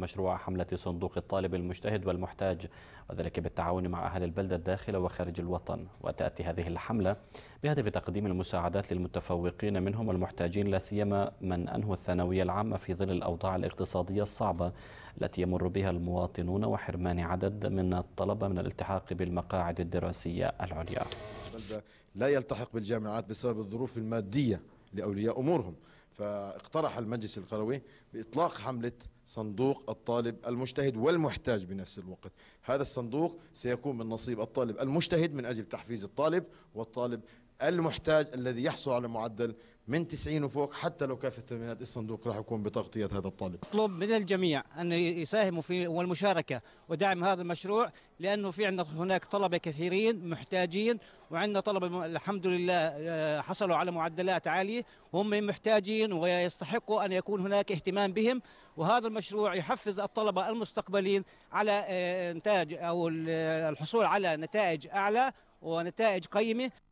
مشروع حملة صندوق الطالب المجتهد والمحتاج وذلك بالتعاون مع أهل البلدة الداخل وخارج الوطن وتأتي هذه الحملة بهدف تقديم المساعدات للمتفوقين منهم والمحتاجين لا سيما من أنهوا الثانوية العامة في ظل الأوضاع الاقتصادية الصعبة التي يمر بها المواطنون وحرمان عدد من الطلبة من الالتحاق بالمقاعد الدراسية العليا لا يلتحق بالجامعات بسبب الظروف المادية لأولياء أمورهم فاقترح المجلس القروي بإطلاق حملة صندوق الطالب المجتهد والمحتاج بنفس الوقت هذا الصندوق سيكون من نصيب الطالب المجتهد من أجل تحفيز الطالب والطالب المحتاج الذي يحصل على معدل من 90 وفوق حتى لو كافة الثمانينات الصندوق راح يكون بتغطية هذا الطالب أطلب من الجميع أن يساهموا في والمشاركة ودعم هذا المشروع لأنه في عندنا هناك طلبة كثيرين محتاجين وعندنا طلبة الحمد لله آه، حصلوا على معدلات عالية هم محتاجين ويستحقوا أن يكون هناك اهتمام بهم وهذا المشروع يحفز الطلبة المستقبلين على آه، إنتاج أو الحصول على نتائج أعلى ونتائج قيمة